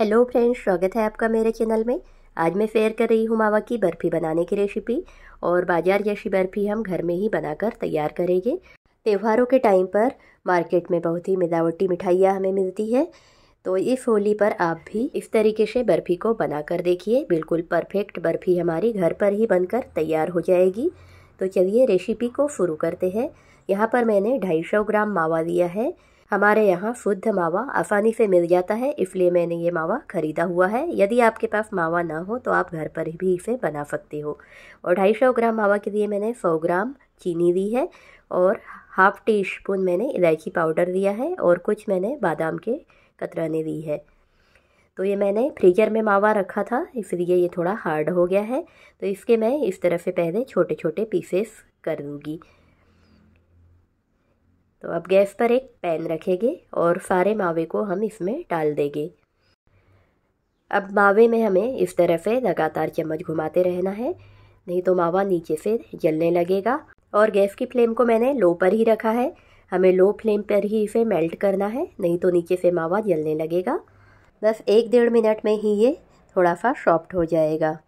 hello friends स्वागत है आपका मेरे चैनल में आज मैं शेयर कर रही हूँ मावा की बर्फ़ी बनाने की रेसिपी और बाजार जैसी बर्फ़ी हम घर में ही बनाकर तैयार करेंगे त्योहारों के टाइम पर मार्केट में बहुत ही मिलावटी मिठाइयाँ हमें मिलती है तो इस होली पर आप भी इस तरीके से बर्फ़ी को बनाकर देखिए बिल्कुल परफेक्ट बर्फ़ी हमारी घर पर ही बनकर तैयार हो जाएगी तो चलिए रेसिपी को शुरू करते हैं यहाँ पर मैंने ढाई ग्राम मावा लिया है हमारे यहाँ शुद्ध मावा आसानी से मिल जाता है इसलिए मैंने ये मावा खरीदा हुआ है यदि आपके पास मावा ना हो तो आप घर पर भी इसे बना सकते हो और ढाई सौ ग्राम मावा के लिए मैंने सौ ग्राम चीनी दी है और हाफ टी स्पून मैंने इलायची पाउडर दिया है और कुछ मैंने बादाम के कतराने दी है तो ये मैंने फ्रीजर में मावा रखा था इसलिए ये थोड़ा हार्ड हो गया है तो इसके मैं इस तरह से पहले छोटे छोटे पीसेस कर दूँगी तो अब गैस पर एक पैन रखेंगे और सारे मावे को हम इसमें डाल देंगे अब मावे में हमें इस तरह से लगातार चम्मच घुमाते रहना है नहीं तो मावा नीचे से जलने लगेगा और गैस की फ्लेम को मैंने लो पर ही रखा है हमें लो फ्लेम पर ही इसे मेल्ट करना है नहीं तो नीचे से मावा जलने लगेगा बस एक डेढ़ मिनट में ही ये थोड़ा सा सॉफ्ट हो जाएगा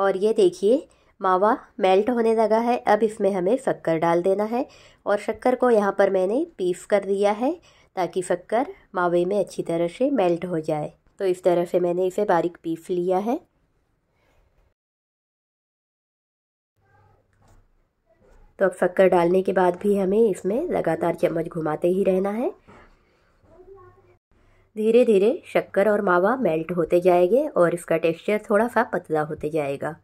और ये देखिए मावा मेल्ट होने लगा है अब इसमें हमें शक्कर डाल देना है और शक्कर को यहाँ पर मैंने पीस कर दिया है ताकि शक्कर मावे में अच्छी तरह से मेल्ट हो जाए तो इस तरह से मैंने इसे बारीक पीस लिया है तो अब शक्कर डालने के बाद भी हमें इसमें लगातार चम्मच घुमाते ही रहना है धीरे धीरे शक्कर और मावा मेल्ट होते जाएंगे और इसका टेक्सचर थोड़ा सा पतला होते जाएगा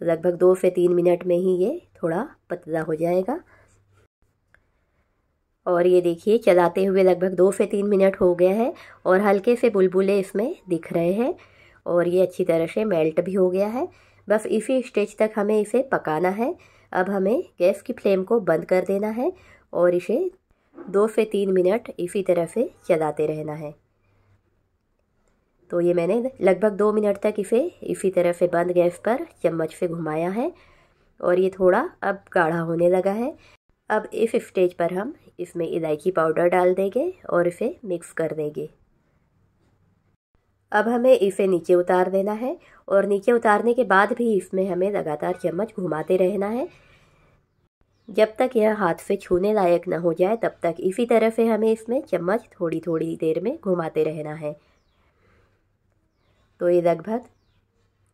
तो लगभग दो से तीन मिनट में ही ये थोड़ा पतला हो जाएगा और ये देखिए चलाते हुए लगभग दो से तीन मिनट हो गया है और हल्के से बुलबुले इसमें दिख रहे हैं और ये अच्छी तरह से मेल्ट भी हो गया है बस इसी स्टेज तक हमें इसे पकाना है अब हमें गैस की फ्लेम को बंद कर देना है और इसे दो से तीन मिनट इसी तरह से चलाते रहना है तो ये मैंने लगभग दो मिनट तक इसे इसी तरह से बंद गैस पर चम्मच से घुमाया है और ये थोड़ा अब गाढ़ा होने लगा है अब इस स्टेज पर हम इसमें इलायची पाउडर डाल देंगे और इसे मिक्स कर देंगे अब हमें इसे नीचे उतार देना है और नीचे उतारने के बाद भी इसमें हमें लगातार चम्मच घुमाते रहना है जब तक यह हाथ से छूने लायक ना हो जाए तब तक इसी तरह से हमें इसमें चम्मच थोड़ी थोड़ी देर में घुमाते रहना है तो ये लगभग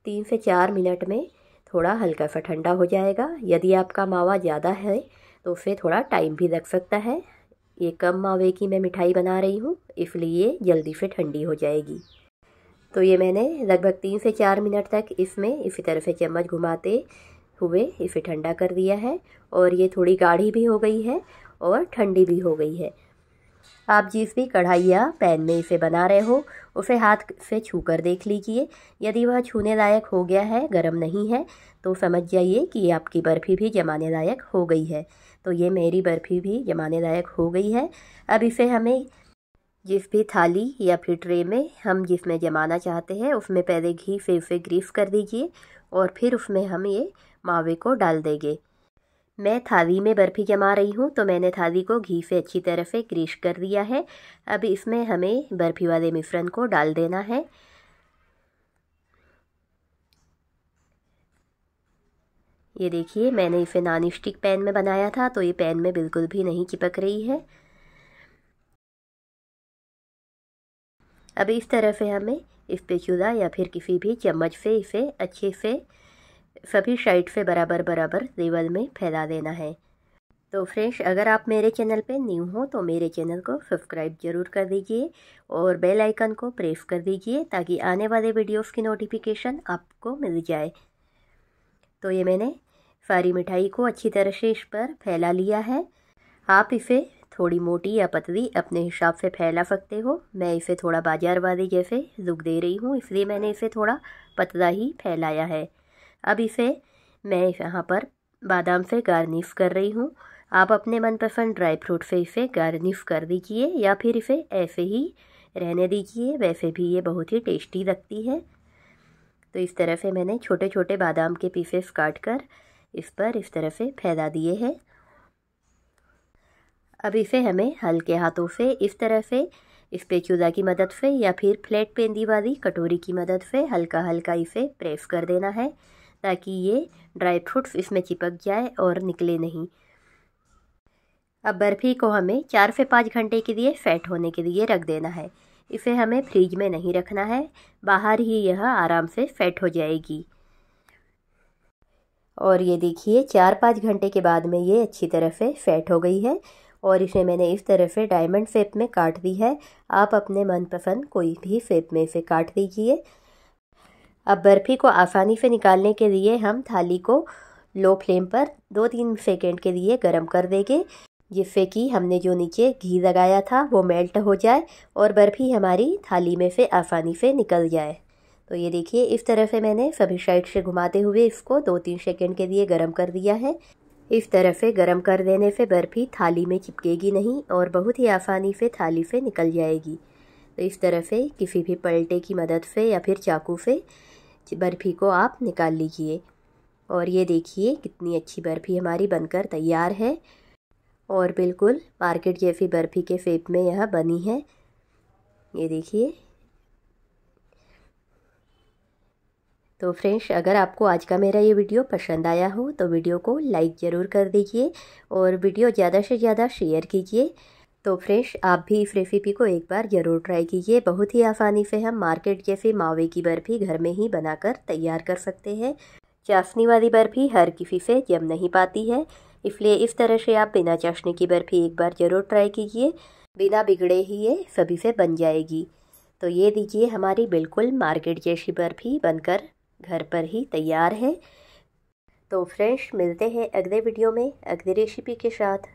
तीन से चार मिनट में थोड़ा हल्का सा ठंडा हो जाएगा यदि आपका मावा ज़्यादा है तो उसे थोड़ा टाइम भी लग सकता है ये कम मावे की मैं मिठाई बना रही हूँ इसलिए जल्दी से ठंडी हो जाएगी तो ये मैंने लगभग तीन से चार मिनट तक इसमें इसी तरह से चम्मच घुमाते हुए इसे ठंडा कर दिया है और ये थोड़ी गाढ़ी भी हो गई है और ठंडी भी हो गई है आप जिस भी कढ़ाई या पैन में इसे बना रहे हो उसे हाथ से छू कर देख लीजिए यदि वह छूने लायक हो गया है गर्म नहीं है तो समझ जाइए कि आपकी बर्फ़ी भी जमाने लायक हो गई है तो ये मेरी बर्फ़ी भी जमाने लायक हो गई है अब इसे हमें जिस भी थाली या फिर ट्रे में हम जिसमें जमाना चाहते हैं उसमें पहले घी से उसे ग्रीस कर दीजिए और फिर उसमें हम ये मावे को डाल देंगे मैं थाली में बर्फ़ी जमा रही हूँ तो मैंने थाली को घी से अच्छी तरह से ग्रीस कर दिया है अब इसमें हमें बर्फ़ी वाले मिश्रण को डाल देना है ये देखिए मैंने इसे नॉन स्टिक पैन में बनाया था तो ये पैन में बिल्कुल भी नहीं चिपक रही है अब इस तरह से हमें इस पे चूल्हा या फिर किसी भी चम्मच से इसे अच्छे से सभी साइड से बराबर बराबर लेवल में फैला देना है तो फ्रेंड्स अगर आप मेरे चैनल पे न्यू हो तो मेरे चैनल को सब्सक्राइब जरूर कर दीजिए और बेल आइकन को प्रेस कर दीजिए ताकि आने वाले वीडियोस की नोटिफिकेशन आपको मिल जाए तो ये मैंने सारी मिठाई को अच्छी तरह से इस पर फैला लिया है आप इसे थोड़ी मोटी या पतली अपने हिसाब से फैला सकते हो मैं इसे थोड़ा बाजार वाली जैसे रुक दे रही हूँ इसलिए मैंने इसे थोड़ा पतला ही फैलाया है अब इसे मैं यहाँ पर बादाम से गार्निश कर रही हूँ आप अपने मनपसंद ड्राई फ्रूट से इसे गार्निश कर दीजिए या फिर इसे ऐसे ही रहने दीजिए वैसे भी ये बहुत ही टेस्टी लगती है तो इस तरह से मैंने छोटे छोटे बादाम के पीसेस काट कर इस पर इस तरह से फैला दिए हैं अब इसे हमें हल्के हाथों से इस तरह से स्पेचुला की मदद से या फिर फ्लैट पेंदी वाली कटोरी की मदद से हल्का हल्का इसे प्रेस कर देना है ताकि ये ड्राई फ्रूट्स इसमें चिपक जाए और निकले नहीं अब बर्फ़ी को हमें चार से पाँच घंटे के लिए सेट होने के लिए रख देना है इसे हमें फ्रिज में नहीं रखना है बाहर ही यह आराम से सेट हो जाएगी और ये देखिए चार पाँच घंटे के बाद में ये अच्छी तरह से सेट हो गई है और इसे मैंने इस तरह से डायमंड शेप में काट दी है आप अपने मनपसंद कोई भी शेप में इसे काट दीजिए अब बर्फ़ी को आसानी से निकालने के लिए हम थाली को लो फ्लेम पर दो तीन सेकेंड के लिए गर्म कर देंगे जिससे कि हमने जो नीचे घी लगाया था वो मेल्ट हो जाए और बर्फ़ी हमारी थाली में से आसानी से निकल जाए तो ये देखिए इस तरह से मैंने सभी साइड से घुमाते हुए इसको दो तीन सेकेंड के लिए गर्म कर दिया है इस तरह से गर्म कर देने से बर्फ़ी थाली में चिपकेगी नहीं और बहुत ही आसानी से थाली से निकल जाएगी तो इस तरह से किसी भी पलटे की मदद से या फिर चाकू से बर्फ़ी को आप निकाल लीजिए और ये देखिए कितनी अच्छी बर्फ़ी हमारी बनकर तैयार है और बिल्कुल मार्केट जैसी बर्फ़ी के फेप में यह बनी है ये देखिए तो फ्रेंड्स अगर आपको आज का मेरा ये वीडियो पसंद आया हो तो वीडियो को लाइक ज़रूर कर दीजिए और वीडियो ज़्यादा से ज़्यादा शेयर कीजिए तो फ्रेश आप भी इस रेसिपी को एक बार ज़रूर ट्राई कीजिए बहुत ही आसानी से हम मार्केट जैसे मावे की बर्फ़ी घर में ही बनाकर तैयार कर सकते हैं चाशनी वाली बर्फ़ी हर किसी से जम नहीं पाती है इसलिए इस तरह से आप बिना चाशनी की बर्फ़ी एक बार ज़रूर ट्राई कीजिए बिना बिगड़े ही ये सभी से बन जाएगी तो ये दीजिए हमारी बिल्कुल मार्केट जैसी बर्फ़ी बनकर घर पर ही तैयार है तो फ्रेंड्स मिलते हैं अगले वीडियो में अगली रेसिपी के साथ